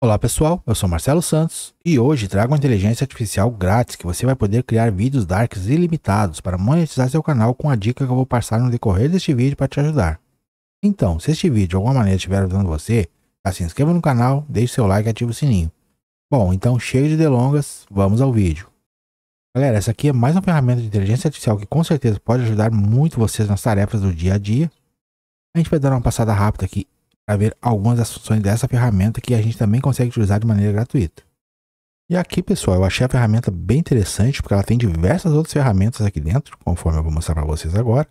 Olá pessoal, eu sou Marcelo Santos e hoje trago uma inteligência artificial grátis que você vai poder criar vídeos darks ilimitados para monetizar seu canal com a dica que eu vou passar no decorrer deste vídeo para te ajudar. Então, se este vídeo de alguma maneira estiver ajudando você, já tá, se inscreva no canal, deixe seu like e ative o sininho. Bom, então chega de delongas, vamos ao vídeo. Galera, essa aqui é mais uma ferramenta de inteligência artificial que com certeza pode ajudar muito vocês nas tarefas do dia a dia. A gente vai dar uma passada rápida aqui haver algumas das funções dessa ferramenta que a gente também consegue utilizar de maneira gratuita. E aqui, pessoal, eu achei a ferramenta bem interessante, porque ela tem diversas outras ferramentas aqui dentro, conforme eu vou mostrar para vocês agora.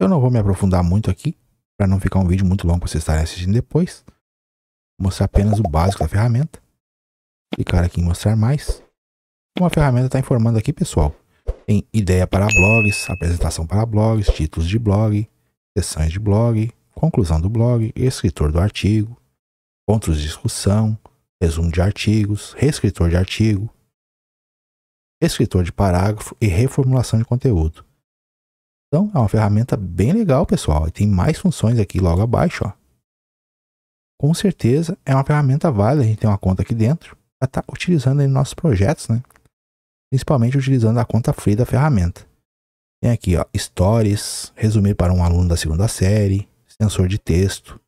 Eu não vou me aprofundar muito aqui, para não ficar um vídeo muito longo para vocês estarem assistindo depois. Vou mostrar apenas o básico da ferramenta. Clicar aqui em mostrar mais. Como a ferramenta está informando aqui, pessoal, tem ideia para blogs, apresentação para blogs, títulos de blog, sessões de blog, conclusão do blog, escritor do artigo, pontos de discussão, resumo de artigos, reescritor de artigo, escritor de parágrafo e reformulação de conteúdo. Então, é uma ferramenta bem legal, pessoal, e tem mais funções aqui logo abaixo, ó. Com certeza é uma ferramenta válida, a gente tem uma conta aqui dentro para estar tá utilizando em nossos projetos, né? Principalmente utilizando a conta free da ferramenta. Tem aqui, ó, stories, resumir para um aluno da segunda série, sensor de texto,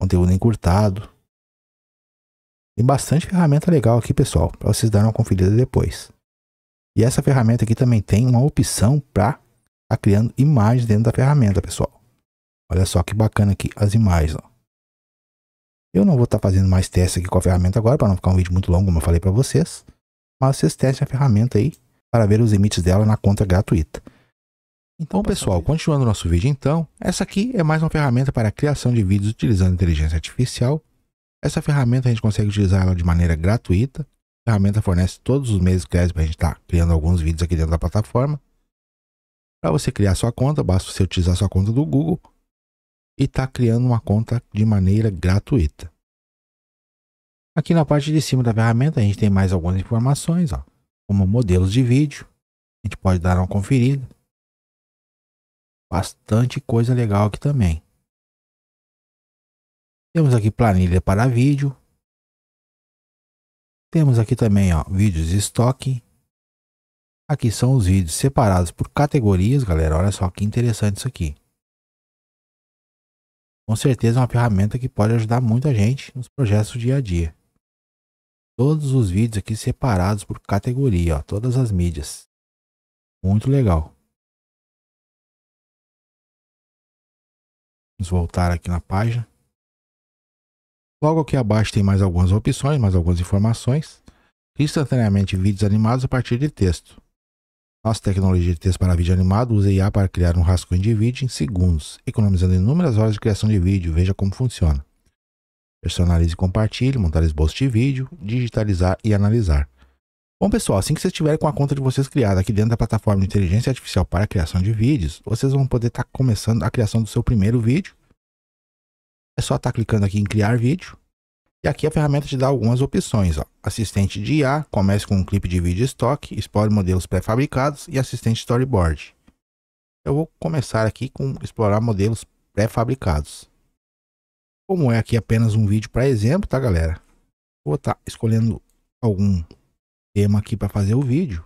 conteúdo encurtado. Tem bastante ferramenta legal aqui, pessoal, para vocês darem uma conferida depois. E essa ferramenta aqui também tem uma opção para tá criando imagens dentro da ferramenta, pessoal. Olha só que bacana aqui as imagens. Ó. Eu não vou estar tá fazendo mais testes aqui com a ferramenta agora, para não ficar um vídeo muito longo, como eu falei para vocês. Mas vocês testem a ferramenta aí para ver os limites dela na conta gratuita. Então pessoal, continuando nosso vídeo então, essa aqui é mais uma ferramenta para a criação de vídeos utilizando inteligência artificial. Essa ferramenta a gente consegue utilizar ela de maneira gratuita. A ferramenta fornece todos os meses créditos para a gente estar tá criando alguns vídeos aqui dentro da plataforma. Para você criar sua conta, basta você utilizar sua conta do Google e estar tá criando uma conta de maneira gratuita. Aqui na parte de cima da ferramenta a gente tem mais algumas informações, ó, como modelos de vídeo. A gente pode dar uma conferida Bastante coisa legal aqui também. Temos aqui planilha para vídeo. Temos aqui também ó, vídeos de estoque. Aqui são os vídeos separados por categorias, galera. Olha só que interessante isso aqui. Com certeza é uma ferramenta que pode ajudar muita gente nos projetos do dia a dia. Todos os vídeos aqui separados por categoria, ó, todas as mídias. Muito legal. Vamos voltar aqui na página. Logo aqui abaixo tem mais algumas opções, mais algumas informações. Instantaneamente vídeos animados a partir de texto. Nossa tecnologia de texto para vídeo animado usa IA para criar um rascunho de vídeo em segundos, economizando inúmeras horas de criação de vídeo. Veja como funciona. Personalize e compartilhe, montar esboço de vídeo, digitalizar e analisar. Bom, pessoal, assim que vocês estiverem com a conta de vocês criada aqui dentro da plataforma de inteligência artificial para a criação de vídeos, vocês vão poder estar tá começando a criação do seu primeiro vídeo. É só estar tá clicando aqui em criar vídeo. E aqui a ferramenta te dá algumas opções. Ó. Assistente de IA, comece com um clipe de vídeo estoque, explore modelos pré-fabricados e assistente storyboard. Eu vou começar aqui com explorar modelos pré-fabricados. Como é aqui apenas um vídeo para exemplo, tá galera? Vou estar tá escolhendo algum tema aqui para fazer o vídeo.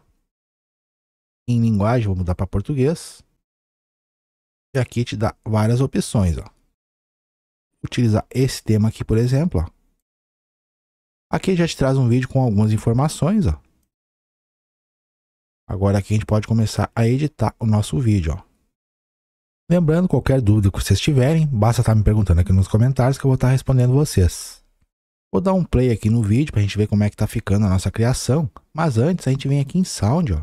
Em linguagem, vou mudar para português. E aqui te dá várias opções, ó. Utilizar esse tema aqui, por exemplo, ó. Aqui já te traz um vídeo com algumas informações, ó. Agora aqui a gente pode começar a editar o nosso vídeo, ó. Lembrando, qualquer dúvida que vocês tiverem, basta estar tá me perguntando aqui nos comentários que eu vou estar tá respondendo vocês. Vou dar um play aqui no vídeo para a gente ver como é que está ficando a nossa criação. Mas antes a gente vem aqui em Sound, ó,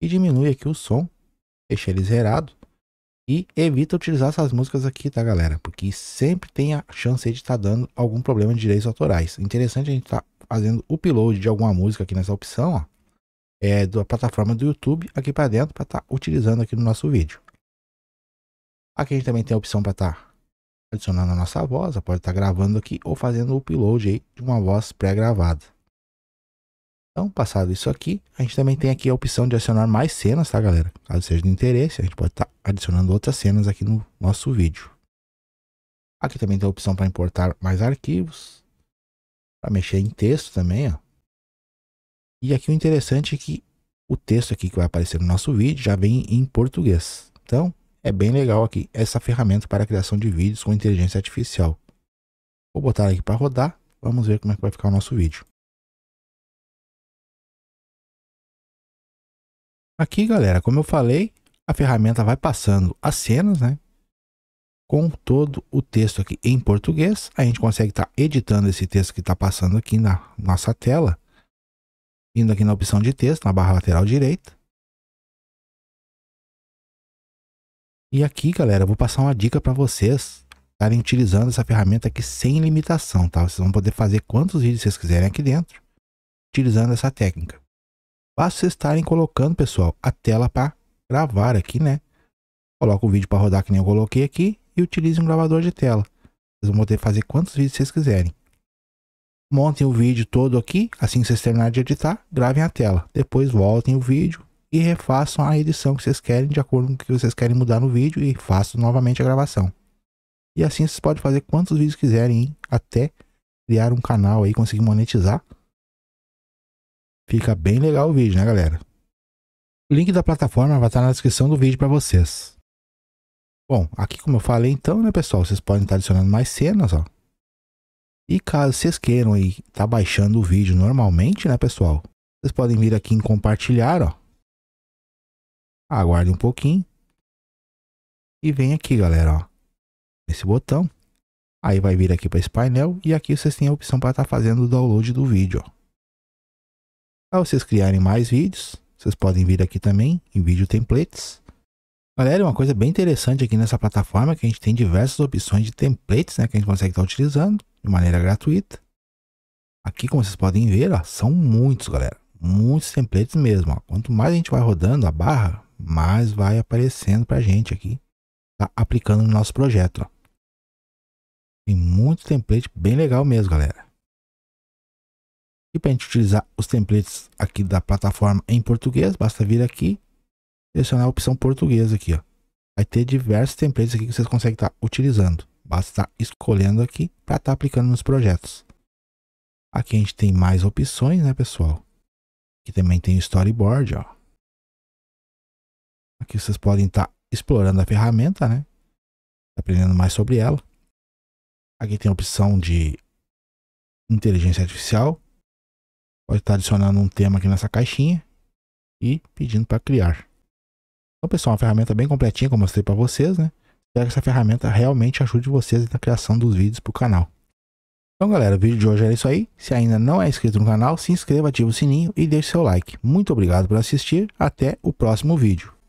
e diminui aqui o som, deixa ele zerado. E evita utilizar essas músicas aqui, tá galera? Porque sempre tem a chance de estar tá dando algum problema de direitos autorais. Interessante a gente estar tá fazendo upload de alguma música aqui nessa opção, ó. É, da plataforma do YouTube aqui para dentro para estar tá utilizando aqui no nosso vídeo. Aqui a gente também tem a opção para estar tá adicionando a nossa voz, pode estar gravando aqui ou fazendo o upload aí de uma voz pré-gravada. Então, passado isso aqui, a gente também tem aqui a opção de adicionar mais cenas, tá galera? Caso seja de interesse, a gente pode estar adicionando outras cenas aqui no nosso vídeo. Aqui também tem a opção para importar mais arquivos, para mexer em texto também, ó. E aqui o interessante é que o texto aqui que vai aparecer no nosso vídeo já vem em português. Então, é bem legal aqui essa ferramenta para a criação de vídeos com inteligência artificial. Vou botar aqui para rodar. Vamos ver como é que vai ficar o nosso vídeo. Aqui, galera, como eu falei, a ferramenta vai passando as cenas, né? Com todo o texto aqui em português. A gente consegue estar tá editando esse texto que está passando aqui na nossa tela. Indo aqui na opção de texto, na barra lateral direita. E aqui, galera, eu vou passar uma dica para vocês estarem utilizando essa ferramenta aqui sem limitação, tá? Vocês vão poder fazer quantos vídeos vocês quiserem aqui dentro, utilizando essa técnica. Basta vocês estarem colocando, pessoal, a tela para gravar aqui, né? Coloca o vídeo para rodar que nem eu coloquei aqui e utilize um gravador de tela. Vocês vão poder fazer quantos vídeos vocês quiserem. Montem o vídeo todo aqui, assim que vocês terminarem de editar, gravem a tela. Depois voltem o vídeo, e refaçam a edição que vocês querem de acordo com o que vocês querem mudar no vídeo e façam novamente a gravação. E assim vocês podem fazer quantos vídeos quiserem hein? até criar um canal aí conseguir monetizar. Fica bem legal o vídeo, né, galera? O link da plataforma vai estar na descrição do vídeo para vocês. Bom, aqui como eu falei então, né, pessoal, vocês podem estar adicionando mais cenas, ó. E caso vocês queiram aí estar tá baixando o vídeo normalmente, né, pessoal, vocês podem vir aqui em compartilhar, ó aguarde um pouquinho e vem aqui galera ó nesse botão aí vai vir aqui para esse painel e aqui vocês têm a opção para estar tá fazendo o download do vídeo para vocês criarem mais vídeos vocês podem vir aqui também em vídeo templates galera uma coisa bem interessante aqui nessa plataforma é que a gente tem diversas opções de templates né que a gente consegue estar tá utilizando de maneira gratuita aqui como vocês podem ver ó, são muitos galera muitos templates mesmo ó. quanto mais a gente vai rodando a barra mas vai aparecendo para gente aqui, tá aplicando no nosso projeto. Tem muito template bem legal mesmo, galera. E para a gente utilizar os templates aqui da plataforma em português, basta vir aqui, selecionar a opção português aqui, ó. Vai ter diversos templates aqui que vocês conseguem estar tá utilizando. Basta estar tá escolhendo aqui para estar tá aplicando nos projetos. Aqui a gente tem mais opções, né, pessoal? Aqui também tem o storyboard, ó. Aqui vocês podem estar tá explorando a ferramenta, né? Aprendendo mais sobre ela. Aqui tem a opção de inteligência artificial. Pode estar tá adicionando um tema aqui nessa caixinha e pedindo para criar. Então, pessoal, uma ferramenta bem completinha como eu mostrei para vocês, né? Espero que essa ferramenta realmente ajude vocês na criação dos vídeos para o canal. Então, galera, o vídeo de hoje era isso aí. Se ainda não é inscrito no canal, se inscreva, ative o sininho e deixe seu like. Muito obrigado por assistir. Até o próximo vídeo.